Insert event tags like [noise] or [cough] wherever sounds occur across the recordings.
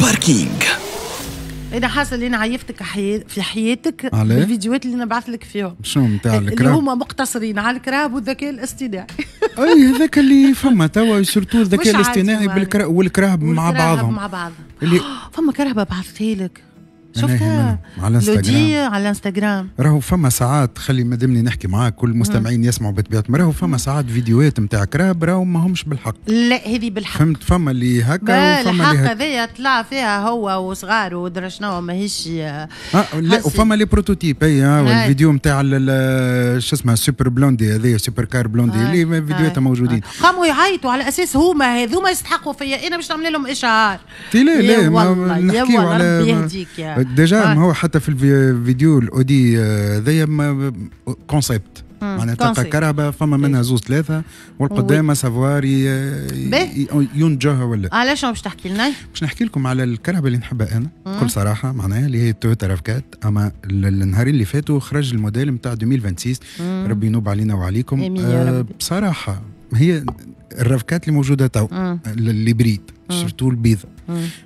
باركينج انا حاسه اللي انا عيفتك حي... في حياتك علي. بالفيديوهات اللي نبعث لك فيهم شنو نتاع الكراب اللي هما مقتصرين على الكراب والذكاء الاصطناعي [laughs] اي هذاك اللي فما توا سورتو الذكاء الاصطناعي بالكراب والكراب مع بعضهم مع بعض اللي... [gasps] فما كرهبه بعثت لك شفتها على لودي على الانستغرام راهو فما ساعات خلي مادامني نحكي معاك كل المستمعين يسمعوا بطبيعه راهو فما ساعات فيديوهات نتاع كراب راهو ما همش بالحق لا هذه بالحق فهمت فما اللي هكا وفما اللي الحق هذايا طلع فيها هو وصغار ودرا شنو ماهيش آه لا وفما لي بروتوتيب اي الفيديو نتاع شو اسمه سوبر بلوندي هذايا سوبر كار بلوندي اللي فيديوهاتها موجودين قاموا يعيطوا على اساس هما هذوما يستحقوا فيا انا باش نعمل لهم اشعار لا لا والله يا ربي يهديك يا ديجا ما هو حتى في الفيديو الاودي آه، ذي كونسيبت معناتها كهرباء فما إيه. منها زوز ثلاثه والقدامه سافوار ينجوها ولا علاش باش تحكي لنا؟ باش نحكي لكم على الكهرباء اللي نحبها انا بكل صراحه معناها اللي هي تويوتا رافكات اما النهارين اللي فاتوا خرج الموديل نتاع 2026 ربي ينوب علينا وعليكم آه بصراحه هي الرافكات اللي موجوده تو الليبريد سورتو البيضه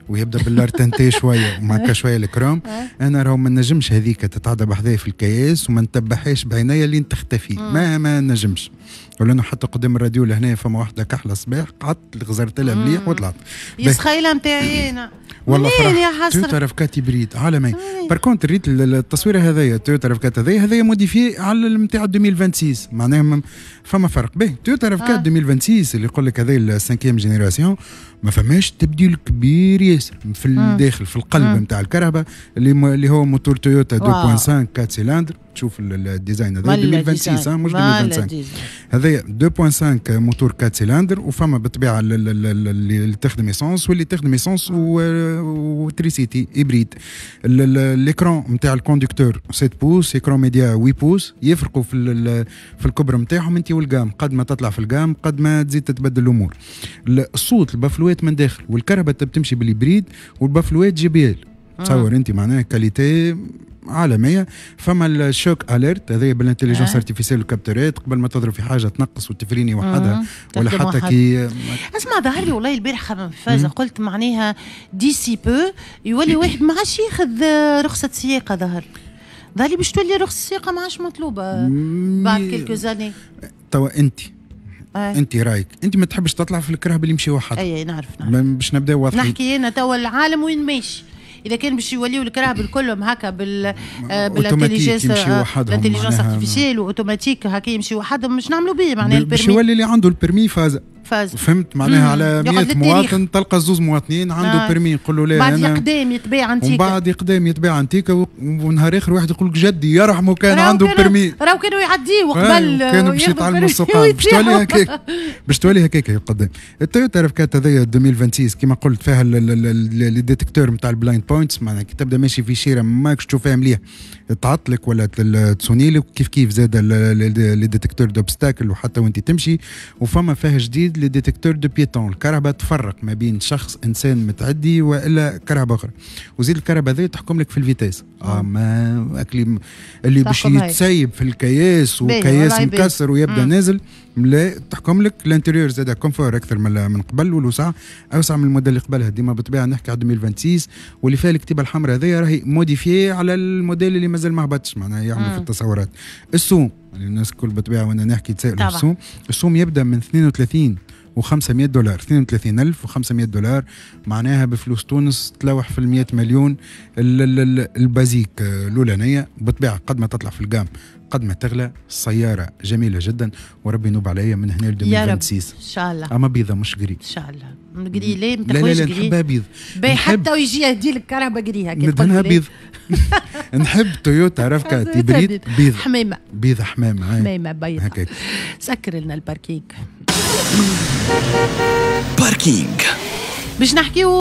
ويبدا بالارتنتي [laughs] شويه ومعك شويه الكروم اه. انا راهو ما نجمش هذيك تتعدى بحذايا في الكياس وما نتبعهاش بعينيا لين تختفي ما ما نجمش ولانه حتى قدام الراديو لهنا فما واحده كحله صباح قعدت غزرت لها مليح وطلعت يسخيله نتاعي انا [laughs] والله فرحت تويوتا رفكات بريد عالمي باركونت ريت التصوير هذايا تويتر رفكات هذايا هذايا موديفي على نتاع 2026 معناها فما فرق باهي تويوتا رفكات 2026 اللي يقول لك هذايا السانكيام جينيراسيون ما فما ماش تبديل كبير ياسر في الداخل في القلب نتاع الكهرباء اللي, اللي هو موتور تويوتا 2.5 4 سلندر تشوف الديزاين هذا 2026 مش 2025 هذا 2.5 موتور 4 سيلندر وفما بالطبيعه اللي تخدم ايسونس واللي تخدم ايسونس وتري سيتي هبريد ليكرون نتاع الكوندكتور 7 بوس ايكرون ميديا 8 بوس يفرقوا في في الكبر نتاعهم انت والقام قد ما تطلع في القام قد ما تزيد تتبدل الامور الصوت البافلوات من داخل والكهرباء بتمشي بالهبريد والبافلوات جي بي ال آه. تصور انت معناها كاليتي عالميه فما الشوك اليرت هذايا بالانتليجنس ارتيفيسيال الكابتورات قبل ما تضرب في حاجه تنقص وتفريني وحدها ولا حتى كي اسمع ظهر لي والله البارح خمم فازه قلت معناها دي سي بو يولي واحد ما عادش ياخذ رخصه سياقه ظهر ظهر لي باش تولي رخصه سياقه ما عادش مطلوبه بعد كيلكو زاني توا انت آه. انت رايك انت ما تحبش تطلع في الكره باللي يمشي واحد اي نعرف نعرف باش نبدا واضحين نحكي انا توا العالم وين ماشي اذا كان باش يوليو الكراهب الكلهم هكا بال بالانتيليجنس الانتيليجنس ارتيفيسيل واوتوماتيك هكا يمشي وحدهم مش نعملوا به معناها باش يولي اللي عنده البيرمي فاز فاز فهمت معناها على 100 مواطن تلقى زوز مواطنين عنده آه. برمي يقول له لا بعد يقدام يتباع انتيكا بعد يقدام يتباع انتيكا ونهار اخر واحد يقول لك جدي يرحمه كان عنده برمي راهو كانوا يعديه آه، وقبل كانوا باش يتعلموا السوقان [laughs] باش تولي هكاك باش تولي هكاك قدام التويوتا رفكات هذايا 2026 كما قلت فيها الديتكتور نتاع البلايند بوينتس معناها كي تبدا ماشي في شيره ماكش تشوف فيها مليح تعطلك ولا تسونيلك كيف كيف زاد لي ديتكتور دوبستاكل وحتى وانت تمشي وفما فيه جديد لي ديتكتور دو بيتون الكرهبه تفرق ما بين شخص انسان متعدي والا كرهبه اخرى وزيد الكرهبه هذه تحكم لك في الفيتاس آه. اما اكلي اللي باش يتسيب في الكياس وكياس مكسر ويبدا مم. نازل لا تحكم لك الانتيريور زاد كومفور اكثر من من قبل والوسع اوسع من الموديل اللي قبلها ديما بالطبيعه نحكي على 2026 واللي فيها الكتيبه الحمراء هذه راهي موديفي على الموديل اللي مازال مازال ما هبطش معناها يعملوا في التصورات السوم يعني الناس الكل بطبيعه وانا نحكي تسائلوا السوم السوم يبدا من 32 و500 دولار 32500 دولار معناها بفلوس تونس تلوح في ال 100 مليون البازيك آه، الاولانيه بطبيعة قد ما تطلع في القام قد ما تغلى السيارة جميلة جدا وربي ينوب عليا من هنا ل 2026 ان شاء الله اما بيضة مش قري ان شاء الله قري ليه ما تاخذش لا لا, لا نحبها بيض حتى ويجي يهدي لك كرهبة قريها ندهنها بيض نحب تويوتا رافكا تبريد بيض حمامة بيضة حمامة حمامة بيضة سكر لنا الباركيك باركينج باش نحكيو